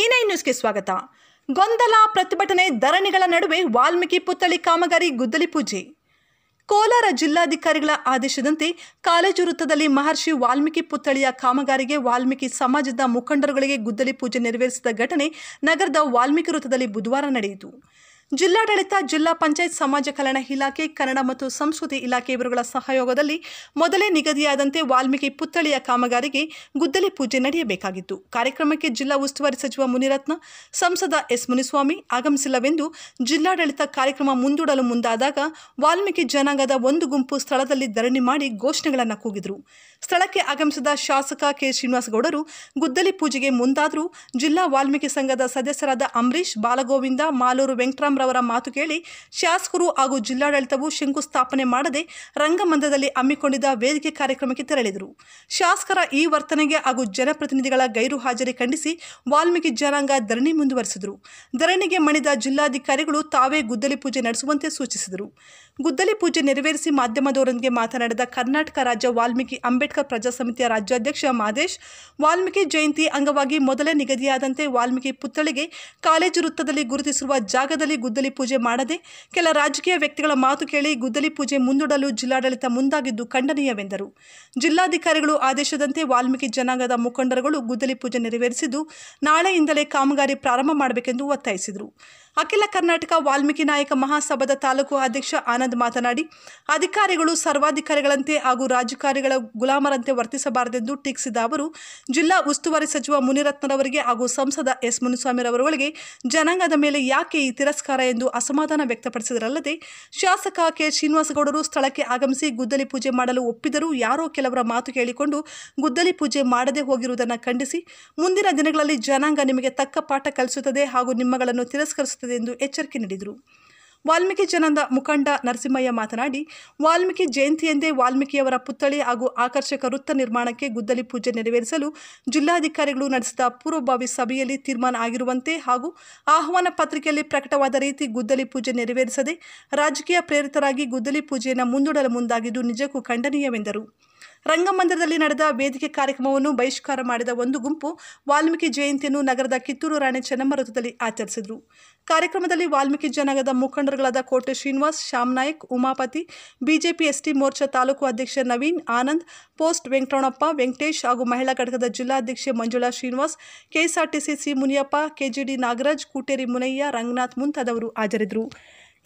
ಈ ನ್ಯೂಸ್ಗೆ ಸ್ವಾಗತ ಗೊಂದಲ ಪ್ರತಿಭಟನೆ ಧರಣಿಗಳ ನಡುವೆ ವಾಲ್ಮೀಕಿ ಪುತ್ಥಳಿ ಕಾಮಗಾರಿ ಗುದ್ದಲಿ ಪೂಜೆ ಕೋಲಾರ ಜಿಲ್ಲಾಧಿಕಾರಿಗಳ ಆದೇಶದಂತೆ ಕಾಲೇಜು ವೃತ್ತದಲ್ಲಿ ಮಹರ್ಷಿ ವಾಲ್ಮೀಕಿ ಪುತ್ಥಳಿಯ ಕಾಮಗಾರಿಗೆ ವಾಲ್ಮೀಕಿ ಸಮಾಜದ ಮುಖಂಡರುಗಳಿಗೆ ಗುದ್ದಲಿ ಪೂಜೆ ನೆರವೇರಿಸಿದ ಘಟನೆ ನಗರದ ವಾಲ್ಮೀಕಿ ವೃತ್ತದಲ್ಲಿ ಬುಧವಾರ ನಡೆಯಿತು ಜಿಲ್ಲಾಡಳಿತ ಜಿಲ್ಲಾ ಪಂಚಾಯತ್ ಸಮಾಜ ಕಲ್ಯಾಣ ಇಲಾಖೆ ಕನ್ನಡ ಮತ್ತು ಸಂಸ್ಕೃತಿ ಇಲಾಖೆ ಇವರುಗಳ ಸಹಯೋಗದಲ್ಲಿ ಮೊದಲೇ ನಿಗದಿಯಾದಂತೆ ವಾಲ್ಮೀಕಿ ಪುತ್ಥಳಿಯ ಕಾಮಗಾರಿಗೆ ಗುದ್ದಲಿ ಪೂಜೆ ನಡೆಯಬೇಕಾಗಿತ್ತು ಕಾರ್ಯಕ್ರಮಕ್ಕೆ ಜಿಲ್ಲಾ ಉಸ್ತುವಾರಿ ಸಚಿವ ಮುನಿರತ್ನ ಸಂಸದ ಎಸ್ ಮುನಿಸ್ವಾಮಿ ಆಗಮಿಸಿಲ್ಲವೆಂದು ಜಿಲ್ಲಾಡಳಿತ ಕಾರ್ಯಕ್ರಮ ಮುಂದೂಡಲು ಮುಂದಾದಾಗ ವಾಲ್ಮೀಕಿ ಜನಾಂಗದ ಒಂದು ಗುಂಪು ಸ್ಥಳದಲ್ಲಿ ಧರಣಿ ಮಾಡಿ ಘೋಷಣೆಗಳನ್ನು ಕೂಗಿದರು ಸ್ಥಳಕ್ಕೆ ಆಗಮಿಸಿದ ಶಾಸಕ ಕೆ ಶ್ರೀನಿವಾಸಗೌಡರು ಗುದ್ದಲಿ ಪೂಜೆಗೆ ಮುಂದಾದರೂ ಜಿಲ್ಲಾ ವಾಲ್ಮೀಕಿ ಸಂಘದ ಸದಸ್ಯರಾದ ಅಂಬರೀಶ್ ಬಾಲಗೋವಿಂದ ಮಾಲೂರು ವೆಂಕಟರಾಮ್ ಅವರ ಮಾತು ಕೇಳಿ ಶಾಸಕರು ಹಾಗೂ ಜಿಲ್ಲಾಡಳಿತವು ಶಂಕುಸ್ಥಾಪನೆ ಮಾಡದೆ ರಂಗಮಂದದಲ್ಲಿ ಹಮ್ಮಿಕೊಂಡಿದ್ದ ವೇದಿಕೆ ಕಾರ್ಯಕ್ರಮಕ್ಕೆ ತೆರಳಿದರು ಶಾಸಕರ ಈ ವರ್ತನೆಗೆ ಹಾಗೂ ಜನಪ್ರತಿನಿಧಿಗಳ ಗೈರು ಹಾಜರಿ ಖಂಡಿಸಿ ವಾಲ್ಮೀಕಿ ಜನಾಂಗ ಧರಣಿ ಮುಂದುವರೆಸಿದರು ಧರಣಿಗೆ ಮಣಿದ ಜಿಲ್ಲಾಧಿಕಾರಿಗಳು ತಾವೇ ಗುದ್ದಲಿ ಪೂಜೆ ನಡೆಸುವಂತೆ ಸೂಚಿಸಿದರು ಗುದ್ದಲಿ ಪೂಜೆ ನೆರವೇರಿಸಿ ಮಾಧ್ಯಮದವರೊಂದಿಗೆ ಮಾತನಾಡಿದ ಕರ್ನಾಟಕ ರಾಜ್ಯ ವಾಲ್ಮೀಕಿ ಅಂಬೇಡ್ಕರ್ ಪ್ರಜಾಸಮಿತಿಯ ರಾಜ್ಯಾಧ್ಯಕ್ಷ ಮಾದೇಶ್ ವಾಲ್ಮೀಕಿ ಜಯಂತಿ ಅಂಗವಾಗಿ ಮೊದಲೇ ನಿಗದಿಯಾದಂತೆ ವಾಲ್ಮೀಕಿ ಪುತ್ಥಳಿಗೆ ಕಾಲೇಜು ವೃತ್ತದಲ್ಲಿ ಗುರುತಿಸಿರುವ ಜಾಗದಲ್ಲಿ ಗುದ್ದಲಿ ಪೂಜೆ ಮಾಡದೆ ಕೆಲ ರಾಜಕೀಯ ವ್ಯಕ್ತಿಗಳ ಮಾತು ಕೇಳಿ ಗುದ್ದಲಿ ಪೂಜೆ ಮುಂದೂಡಲು ಜಿಲ್ಲಾಡಳಿತ ಮುಂದಾಗಿದ್ದು ಖಂಡನೀಯವೆಂದರು ಜಿಲ್ಲಾಧಿಕಾರಿಗಳು ಆದೇಶದಂತೆ ವಾಲ್ಮೀಕಿ ಜನಾಂಗದ ಮುಖಂಡರುಗಳು ಗುದ್ದಲಿ ಪೂಜೆ ನೆರವೇರಿಸಿದ್ದು ನಾಳೆಯಿಂದಲೇ ಕಾಮಗಾರಿ ಪ್ರಾರಂಭ ಮಾಡಬೇಕೆಂದು ಒತ್ತಾಯಿಸಿದರು ಅಖಿಲ ಕರ್ನಾಟಕ ವಾಲ್ಮೀಕಿ ನಾಯಕ ಮಹಾಸಭಾದ ತಾಲೂಕು ಅಧ್ಯಕ್ಷ ಆನಂದ್ ಮಾತನಾಡಿ ಅಧಿಕಾರಿಗಳು ಸರ್ವಾಧಿಕಾರಿಗಳಂತೆ ಹಾಗೂ ರಾಜಕಾರಿಗಳ ಗುಲಾಮರಂತೆ ವರ್ತಿಸಬಾರದೆಂದು ಟೀಕಿಸಿದ ಅವರು ಜಿಲ್ಲಾ ಉಸ್ತುವಾರಿ ಸಚಿವ ಮುನಿರತ್ನರವರಿಗೆ ಹಾಗೂ ಸಂಸದ ಎಸ್ ಮುನಿಸ್ವಾಮಿರವರುಗಳಿಗೆ ಜನಾಂಗದ ಮೇಲೆ ಯಾಕೆ ಈ ತಿರಸ್ಕಾರ ಎಂದು ಅಸಮಾಧಾನ ವ್ಯಕ್ತಪಡಿಸಿದರಲ್ಲದೆ ಶಾಸಕ ಕೆ ಶ್ರೀನಿವಾಸಗೌಡರು ಸ್ಥಳಕ್ಕೆ ಆಗಮಿಸಿ ಗುದ್ದಲಿ ಪೂಜೆ ಮಾಡಲು ಒಪ್ಪಿದರು ಯಾರೋ ಕೆಲವರ ಮಾತು ಕೇಳಿಕೊಂಡು ಗುದ್ದಲಿ ಪೂಜೆ ಮಾಡದೆ ಹೋಗಿರುವುದನ್ನು ಖಂಡಿಸಿ ಮುಂದಿನ ದಿನಗಳಲ್ಲಿ ಜನಾಂಗ ನಿಮಗೆ ತಕ್ಕ ಪಾಠ ಕಲಿಸುತ್ತದೆ ಹಾಗೂ ನಿಮ್ಮಗಳನ್ನು ತಿರಸ್ಕರಿಸುತ್ತದೆ ಎಂದು ಎಚ್ಚರಿಕೆ ನೀಡಿದರು ವಾಲ್ಮೀಕಿ ಜನದ ಮುಖಂಡ ನರಸಿಂಹಯ್ಯ ಮಾತನಾಡಿ ವಾಲ್ಮೀಕಿ ಜಯಂತಿಯಂದೇ ವಾಲ್ಮೀಕಿಯವರ ಪುತ್ಥಳಿ ಹಾಗೂ ಆಕರ್ಷಕ ವೃತ್ತ ನಿರ್ಮಾಣಕ್ಕೆ ಗುದ್ದಲಿ ಪೂಜೆ ನೆರವೇರಿಸಲು ಜಿಲ್ಲಾಧಿಕಾರಿಗಳು ನಡೆಸಿದ ಪೂರ್ವಭಾವಿ ಸಭೆಯಲ್ಲಿ ತೀರ್ಮಾನ ಆಗಿರುವಂತೆ ಹಾಗೂ ಆಹ್ವಾನ ಪತ್ರಿಕೆಯಲ್ಲಿ ಪ್ರಕಟವಾದ ರೀತಿ ಗುದ್ದಲಿ ಪೂಜೆ ನೆರವೇರಿಸದೆ ರಾಜಕೀಯ ಪ್ರೇರಿತರಾಗಿ ಗುದ್ದಲಿ ಪೂಜೆಯನ್ನು ಮುಂದೂಡಲು ಮುಂದಾಗಿದ್ದು ನಿಜಕ್ಕೂ ಖಂಡನೀಯವೆಂದರು ರಂಗಮಂದಿರದಲ್ಲಿ ನಡೆದ ವೇದಿಕೆ ಕಾರ್ಯಕ್ರಮವನ್ನು ಬಹಿಷ್ಕಾರ ಮಾಡಿದ ಒಂದು ಗುಂಪು ವಾಲ್ಮೀಕಿ ಜಯಂತಿಯನ್ನು ನಗರದ ಕಿತ್ತೂರು ರಾಣಿ ಚೆನ್ನಮ್ಮ ವೃತ್ತದಲ್ಲಿ ಆಚರಿಸಿದರು ಕಾರ್ಯಕ್ರಮದಲ್ಲಿ ವಾಲ್ಮೀಕಿ ಜನಗದ ಮುಖಂಡರುಗಳಾದ ಕೋಟೆ ಶ್ರೀನಿವಾಸ್ ಶ್ಯಾಮ್ ನಾಯಕ್ ಉಮಾಪತಿ ಬಿಜೆಪಿ ಎಸ್ಟಿ ಮೋರ್ಚಾ ತಾಲೂಕು ಅಧ್ಯಕ್ಷ ನವೀನ್ ಆನಂದ್ ಪೋಸ್ಟ್ ವೆಂಕಟರಣಪ್ಪ ವೆಂಕಟೇಶ್ ಹಾಗೂ ಮಹಿಳಾ ಘಟಕದ ಜಿಲ್ಲಾಧ್ಯಕ್ಷೆ Manjula Srinivas KSRTC C Muniyappa KGD Nagaraj Kooteri Munayya Ranganath ಮುಂತಾದವರು ಹಾಜರಿದ್ದರು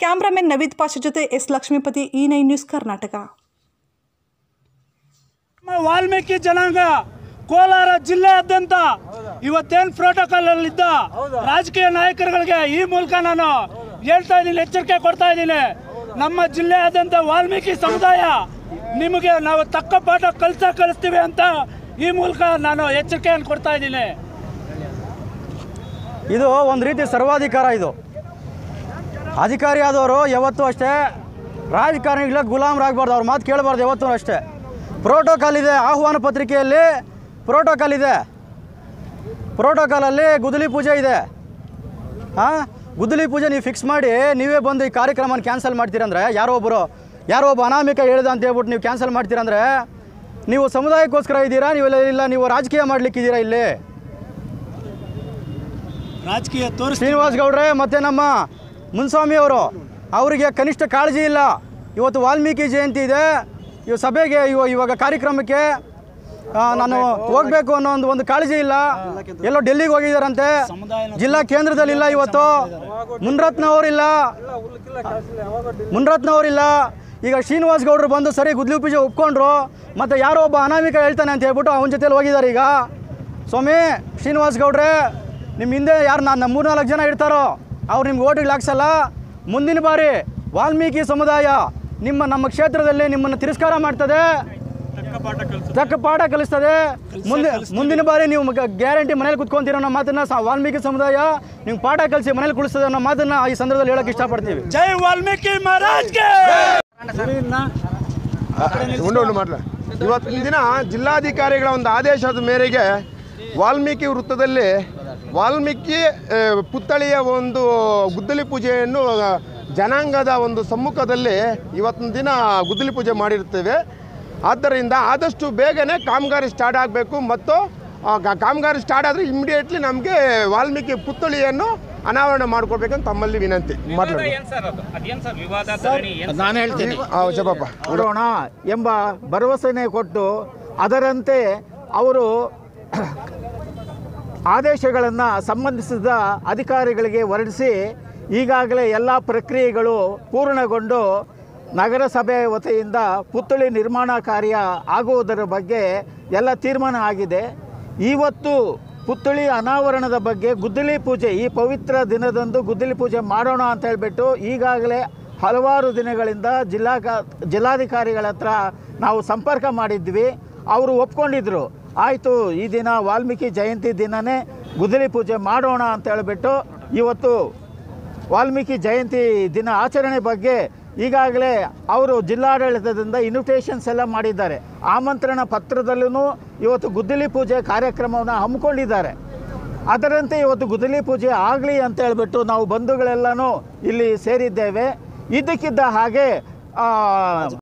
ಕ್ಯಾಮ್ರಾಮನ್ ನವೀದ್ ಪಾಷ ಜೊತೆ S Lakshmipathi E nine news Karnataka Valmiki ಜನಾಂಗ ಕೋಲಾರ ಜಿಲ್ಲೆಯಾದ್ಯಂತ ಇವತ್ತೇನು ಪ್ರೋಟೋಕಾಲ್ ಇದ್ದ ರಾಜಕೀಯ ನಾಯಕರುಗಳಿಗೆ ಈ ಮೂಲಕ ನಾನು ಹೇಳ್ತಾ ಇದ್ದೀನಿ ಎಚ್ಚರಿಕೆ ಕೊಡ್ತಾ ಇದ್ದೀನಿ ನಮ್ಮ ಜಿಲ್ಲೆಯಾದ್ಯಂತ ವಾಲ್ಮೀಕಿ ಸಮುದಾಯ ನಿಮಗೆ ನಾವು ತಕ್ಕ ಪಾಠ ಕಲಿಸ ಕಲಿಸ್ತೀವಿ ಅಂತ ಈ ಮೂಲಕ ನಾನು ಎಚ್ಚರಿಕೆಯನ್ನು ಕೊಡ್ತಾ ಇದ್ದೀನಿ ಇದು ಒಂದು ರೀತಿ ಸರ್ವಾಧಿಕಾರ ಇದು ಅಧಿಕಾರಿ ಆದವರು ಯಾವತ್ತೂ ಅಷ್ಟೇ ರಾಜಕಾರಣಿಗಳ ಗುಲಾಮರಾಗಬಾರ್ದು ಅವ್ರ ಮಾತು ಕೇಳಬಾರ್ದು ಯಾವತ್ತೂ ಅಷ್ಟೇ ಪ್ರೋಟೋಕಾಲ್ ಇದೆ ಆಹ್ವಾನ ಪತ್ರಿಕೆಯಲ್ಲಿ ಪ್ರೋಟೋಕಾಲ್ ಇದೆ ಪ್ರೋಟೋಕಾಲಲ್ಲಿ ಗುದಲಿ ಪೂಜೆ ಇದೆ ಹಾಂ ಗುದ್ದಲಿ ಪೂಜೆ ನೀವು ಫಿಕ್ಸ್ ಮಾಡಿ ನೀವೇ ಬಂದು ಈ ಕಾರ್ಯಕ್ರಮನ ಕ್ಯಾನ್ಸಲ್ ಮಾಡ್ತೀರಂದ್ರೆ ಯಾರೋ ಒಬ್ಬರು ಯಾರೋ ಒಬ್ಬ ಅನಾಮಿಕ ಹೇಳಿದ ಅಂತ ಹೇಳ್ಬಿಟ್ಟು ನೀವು ಕ್ಯಾನ್ಸಲ್ ಮಾಡ್ತೀರಂದ್ರೆ ನೀವು ಸಮುದಾಯಕ್ಕೋಸ್ಕರ ಇದ್ದೀರಾ ನೀವೆಲ್ಲ ಇಲ್ಲ ನೀವು ರಾಜಕೀಯ ಮಾಡಲಿಕ್ಕಿದ್ದೀರಾ ಇಲ್ಲಿ ರಾಜಕೀಯ ತೋರಿಸಿ ಶ್ರೀನಿವಾಸ್ ಗೌಡ್ರೆ ಮತ್ತು ನಮ್ಮ ಮುನ್ಸ್ವಾಮಿ ಅವರು ಅವರಿಗೆ ಕನಿಷ್ಠ ಕಾಳಜಿ ಇಲ್ಲ ಇವತ್ತು ವಾಲ್ಮೀಕಿ ಜಯಂತಿ ಇದೆ ಇವ ಸಭೆಗೆ ಇವ ಇವಾಗ ಕಾರ್ಯಕ್ರಮಕ್ಕೆ ನಾನು ಹೋಗ್ಬೇಕು ಅನ್ನೋ ಒಂದು ಒಂದು ಕಾಳಜಿ ಇಲ್ಲ ಎಲ್ಲೋ ಡೆಲ್ಲಿಗೆ ಹೋಗಿದ್ದಾರಂತೆ ಜಿಲ್ಲಾ ಕೇಂದ್ರದಲ್ಲಿ ಇಲ್ಲ ಇವತ್ತು ಮುನ್ರತ್ನವರಿಲ್ಲ ಮುನ್ರತ್ನವರಿಲ್ಲ ಈಗ ಶ್ರೀನಿವಾಸ್ ಗೌಡ್ರು ಬಂದು ಸರಿ ಗುದ್ಲಿ ಪೂಜೆ ಒಪ್ಕೊಂಡ್ರು ಮತ್ತು ಯಾರೋ ಒಬ್ಬ ಅನಾಮಿಕ ಹೇಳ್ತಾನೆ ಅಂತ ಹೇಳ್ಬಿಟ್ಟು ಅವನ ಜೊತೆಲಿ ಹೋಗಿದ್ದಾರೆ ಈಗ ಸ್ವಾಮಿ ಶ್ರೀನಿವಾಸ್ ಗೌಡ್ರೆ ನಿಮ್ಮ ಹಿಂದೆ ಯಾರು ನಾನು ನಾಲ್ಕು ಜನ ಇಡ್ತಾರೋ ಅವ್ರು ನಿಮ್ಗೆ ಓಟಿಗೆ ಹಾಕ್ಸಲ್ಲ ಮುಂದಿನ ಬಾರಿ ವಾಲ್ಮೀಕಿ ಸಮುದಾಯ ನಿಮ್ಮ ನಮ್ಮ ಕ್ಷೇತ್ರದಲ್ಲಿ ನಿಮ್ಮನ್ನು ತಿರಸ್ಕಾರ ಮಾಡ್ತದೆ ತಕ್ಕ ಪಾಠ ಕಲಿಸ್ತದೆ ಮುಂದೆ ಮುಂದಿನ ಬಾರಿ ನೀವು ಗ್ಯಾರಂಟಿ ಮನೇಲಿ ಕುತ್ಕೊಂತೀರೋ ನಮ್ಮ ಮಾತನ್ನ ವಾಲ್ಮೀಕಿ ಸಮುದಾಯ ನೀವು ಪಾಠ ಕಲಿಸಿ ಮನೇಲಿ ಕುಳಿಸ್ತದೆ ಅನ್ನೋ ಮಾತನ್ನ ಈ ಸಂದರ್ಭದಲ್ಲಿ ಹೇಳಕ್ಕೆ ಇಷ್ಟಪಡ್ತೀವಿ ಜೈ ವಾಲ್ಮೀಕಿ ಇವತ್ತಿನ ದಿನ ಜಿಲ್ಲಾಧಿಕಾರಿಗಳ ಒಂದು ಆದೇಶದ ಮೇರೆಗೆ ವಾಲ್ಮೀಕಿ ವೃತ್ತದಲ್ಲಿ ವಾಲ್ಮೀಕಿ ಪುತ್ಥಳಿಯ ಒಂದು ಗುದ್ದಲಿ ಪೂಜೆಯನ್ನು ಜನಾಂಗದ ಒಂದು ಸಮ್ಮುಖದಲ್ಲಿ ಇವತ್ತಿನ ದಿನ ಗುದ್ದಲಿ ಪೂಜೆ ಮಾಡಿರ್ತೇವೆ ಆದ್ದರಿಂದ ಆದಷ್ಟು ಬೇಗನೆ ಕಾಮಗಾರಿ ಸ್ಟಾರ್ಟ್ ಆಗಬೇಕು ಮತ್ತು ಕಾಮಗಾರಿ ಸ್ಟಾರ್ಟ್ ಆದರೆ ಇಮಿಡಿಯೇಟ್ಲಿ ನಮಗೆ ವಾಲ್ಮೀಕಿ ಪುತ್ಥಳಿಯನ್ನು ಅನಾವರಣ ಮಾಡ್ಕೊಡ್ಬೇಕಂತ ತಮ್ಮಲ್ಲಿ ವಿನಂತಿ ನಾನು ಹೇಳ್ತೀನಿ ನೋಡೋಣ ಎಂಬ ಭರವಸೆನೇ ಕೊಟ್ಟು ಅದರಂತೆ ಅವರು ಆದೇಶಗಳನ್ನು ಸಂಬಂಧಿಸಿದ ಅಧಿಕಾರಿಗಳಿಗೆ ಹೊರಡಿಸಿ ಈಗಾಗಲೇ ಎಲ್ಲ ಪ್ರಕ್ರಿಯೆಗಳು ಪೂರ್ಣಗೊಂಡು ನಗರಸಭೆ ವತಿಯಿಂದ ಪುತ್ಥಳಿ ನಿರ್ಮಾಣ ಕಾರ್ಯ ಆಗುವುದರ ಬಗ್ಗೆ ಎಲ್ಲ ತೀರ್ಮಾನ ಆಗಿದೆ ಇವತ್ತು ಪುತ್ಥಳಿ ಅನಾವರಣದ ಬಗ್ಗೆ ಗುದ್ದಲಿ ಪೂಜೆ ಈ ಪವಿತ್ರ ದಿನದಂದು ಗುದ್ದಲಿ ಪೂಜೆ ಮಾಡೋಣ ಅಂತ ಹೇಳಿಬಿಟ್ಟು ಈಗಾಗಲೇ ಹಲವಾರು ದಿನಗಳಿಂದ ಜಿಲ್ಲಾ ಜಿಲ್ಲಾಧಿಕಾರಿಗಳ ಹತ್ರ ನಾವು ಸಂಪರ್ಕ ಮಾಡಿದ್ವಿ ಅವರು ಒಪ್ಕೊಂಡಿದ್ದರು ಆಯಿತು ಈ ದಿನ ವಾಲ್ಮೀಕಿ ಜಯಂತಿ ದಿನನೇ ಗುದ್ದಲಿ ಪೂಜೆ ಮಾಡೋಣ ಅಂತ ಹೇಳಿಬಿಟ್ಟು ಇವತ್ತು ವಾಲ್ಮೀಕಿ ಜಯಂತಿ ದಿನ ಆಚರಣೆ ಬಗ್ಗೆ ಈಗಾಗಲೇ ಅವರು ಜಿಲ್ಲಾಡಳಿತದಿಂದ ಇನ್ವಿಟೇಷನ್ಸ್ ಎಲ್ಲ ಮಾಡಿದ್ದಾರೆ ಆಮಂತ್ರಣ ಪತ್ರದಲ್ಲೂ ಇವತ್ತು ಗುದ್ದಲಿ ಪೂಜೆ ಕಾರ್ಯಕ್ರಮವನ್ನು ಹಮ್ಮಿಕೊಂಡಿದ್ದಾರೆ ಅದರಂತೆ ಇವತ್ತು ಗುದ್ದಲಿ ಪೂಜೆ ಆಗಲಿ ಅಂತ ಹೇಳಿಬಿಟ್ಟು ನಾವು ಬಂಧುಗಳೆಲ್ಲನೂ ಇಲ್ಲಿ ಸೇರಿದ್ದೇವೆ ಇದಕ್ಕಿದ್ದ ಹಾಗೆ